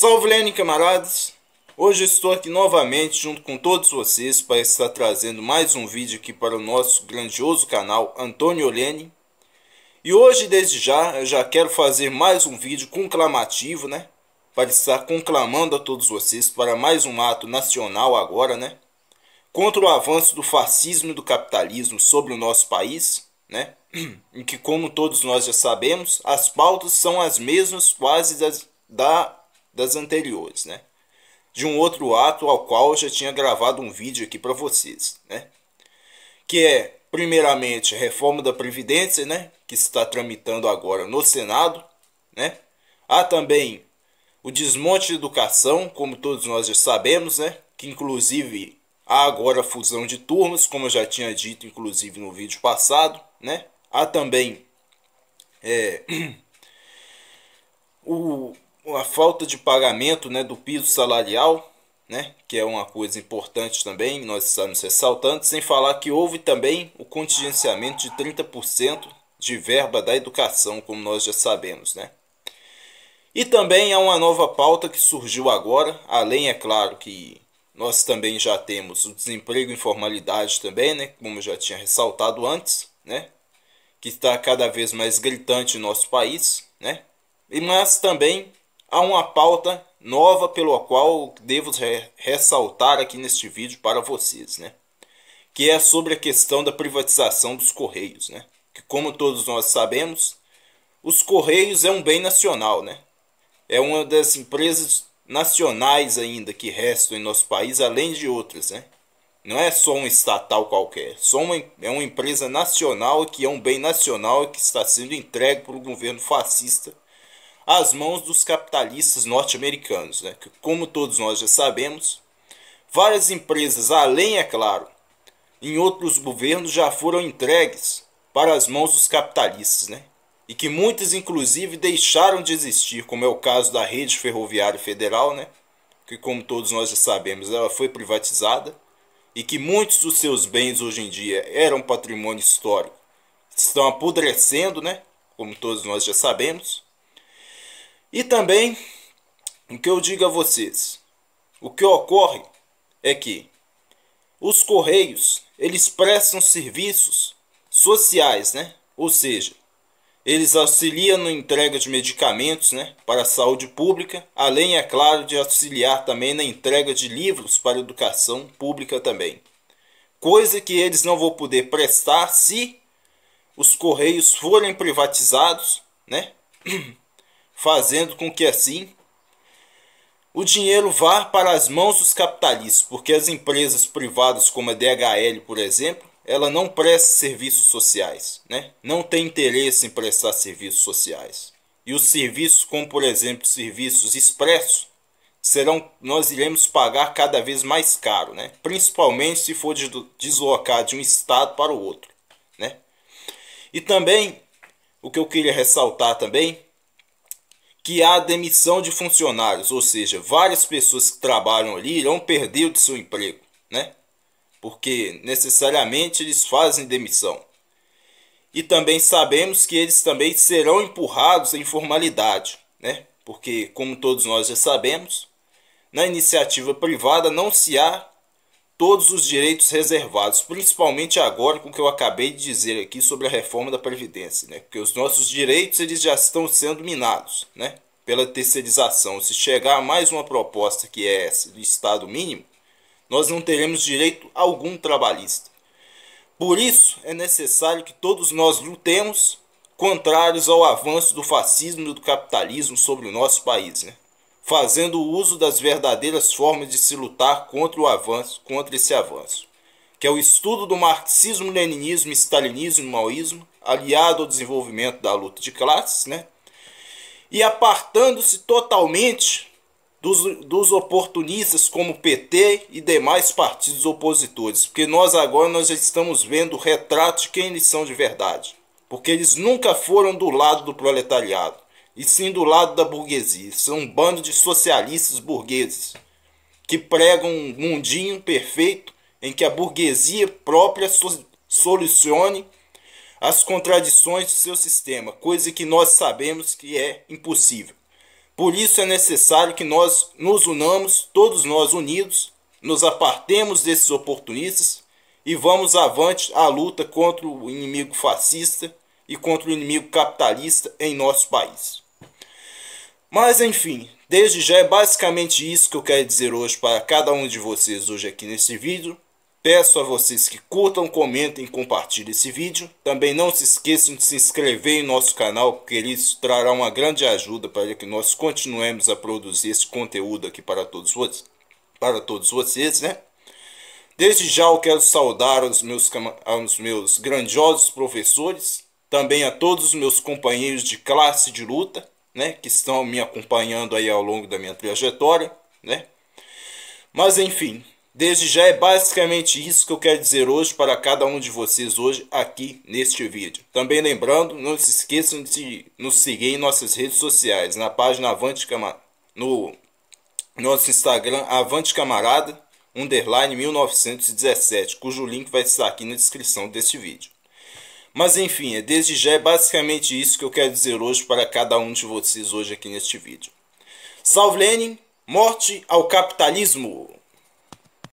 Salve Lene camaradas! Hoje estou aqui novamente junto com todos vocês para estar trazendo mais um vídeo aqui para o nosso grandioso canal Antônio Lene. E hoje desde já eu já quero fazer mais um vídeo conclamativo, né? Para estar conclamando a todos vocês para mais um ato nacional agora, né? Contra o avanço do fascismo e do capitalismo sobre o nosso país, né? Em que como todos nós já sabemos, as pautas são as mesmas quase das, da das anteriores, né? De um outro ato ao qual eu já tinha gravado um vídeo aqui para vocês, né? Que é, primeiramente, a reforma da Previdência, né? Que está tramitando agora no Senado, né? Há também o desmonte da educação, como todos nós já sabemos, né? Que inclusive há agora a fusão de turmas, como eu já tinha dito, inclusive no vídeo passado, né? Há também é, o a falta de pagamento né, do piso salarial, né, que é uma coisa importante também, nós estamos ressaltando, sem falar que houve também o contingenciamento de 30% de verba da educação, como nós já sabemos. Né? E também há uma nova pauta que surgiu agora, além, é claro, que nós também já temos o desemprego e informalidade também, né, como eu já tinha ressaltado antes, né, que está cada vez mais gritante em nosso país, né, e mas também Há uma pauta nova pelo qual devo re ressaltar aqui neste vídeo para vocês, né? Que é sobre a questão da privatização dos correios, né? Que como todos nós sabemos, os correios é um bem nacional, né? É uma das empresas nacionais ainda que restam em nosso país, além de outras, né? Não é só um estatal qualquer, só uma, é uma empresa nacional que é um bem nacional que está sendo entregue para o governo fascista às mãos dos capitalistas norte-americanos, né? que, como todos nós já sabemos, várias empresas, além, é claro, em outros governos já foram entregues para as mãos dos capitalistas, né? e que muitas, inclusive, deixaram de existir, como é o caso da Rede Ferroviária Federal, né? que, como todos nós já sabemos, ela foi privatizada, e que muitos dos seus bens hoje em dia eram patrimônio histórico, estão apodrecendo, né? como todos nós já sabemos e também, o que eu digo a vocês, o que ocorre é que os correios, eles prestam serviços sociais, né? Ou seja, eles auxiliam na entrega de medicamentos né, para a saúde pública, além, é claro, de auxiliar também na entrega de livros para a educação pública também. Coisa que eles não vão poder prestar se os Correios forem privatizados, né? fazendo com que assim o dinheiro vá para as mãos dos capitalistas, porque as empresas privadas como a DHL, por exemplo, ela não presta serviços sociais, né? não tem interesse em prestar serviços sociais. E os serviços, como por exemplo serviços expressos, serão nós iremos pagar cada vez mais caro, né? principalmente se for deslocar de um estado para o outro. Né? E também, o que eu queria ressaltar também, que há demissão de funcionários, ou seja, várias pessoas que trabalham ali irão perder o seu emprego, né? Porque necessariamente eles fazem demissão. E também sabemos que eles também serão empurrados à informalidade, né? Porque, como todos nós já sabemos, na iniciativa privada não se há todos os direitos reservados, principalmente agora com o que eu acabei de dizer aqui sobre a reforma da Previdência, né? porque os nossos direitos eles já estão sendo minados né? pela terceirização. Se chegar mais uma proposta que é essa do Estado mínimo, nós não teremos direito algum trabalhista. Por isso, é necessário que todos nós lutemos contrários ao avanço do fascismo e do capitalismo sobre o nosso país. Né? fazendo uso das verdadeiras formas de se lutar contra o avanço, contra esse avanço, que é o estudo do marxismo, leninismo, stalinismo, maoísmo, aliado ao desenvolvimento da luta de classes, né? E apartando-se totalmente dos, dos, oportunistas como PT e demais partidos opositores, porque nós agora nós já estamos vendo o retrato de quem eles são de verdade, porque eles nunca foram do lado do proletariado, e sim do lado da burguesia. São um bando de socialistas burgueses que pregam um mundinho perfeito em que a burguesia própria so solucione as contradições do seu sistema, coisa que nós sabemos que é impossível. Por isso é necessário que nós nos unamos, todos nós unidos, nos apartemos desses oportunistas e vamos avante à luta contra o inimigo fascista e contra o inimigo capitalista em nosso país. Mas enfim, desde já é basicamente isso que eu quero dizer hoje para cada um de vocês hoje aqui nesse vídeo. Peço a vocês que curtam, comentem e compartilhem esse vídeo. Também não se esqueçam de se inscrever em nosso canal, porque isso trará uma grande ajuda para que nós continuemos a produzir esse conteúdo aqui para todos vocês. Para todos vocês, né? Desde já eu quero saudar os meus, aos meus grandiosos professores, também a todos os meus companheiros de classe de luta, né, que estão me acompanhando aí ao longo da minha trajetória, né? Mas enfim, desde já é basicamente isso que eu quero dizer hoje para cada um de vocês hoje aqui neste vídeo. Também lembrando, não se esqueçam de nos seguir em nossas redes sociais, na página Avante Camarada, no nosso Instagram Avante Camarada underline 1917, cujo link vai estar aqui na descrição deste vídeo. Mas enfim, é desde já é basicamente isso que eu quero dizer hoje para cada um de vocês hoje aqui neste vídeo. Salve Lenin, morte ao capitalismo!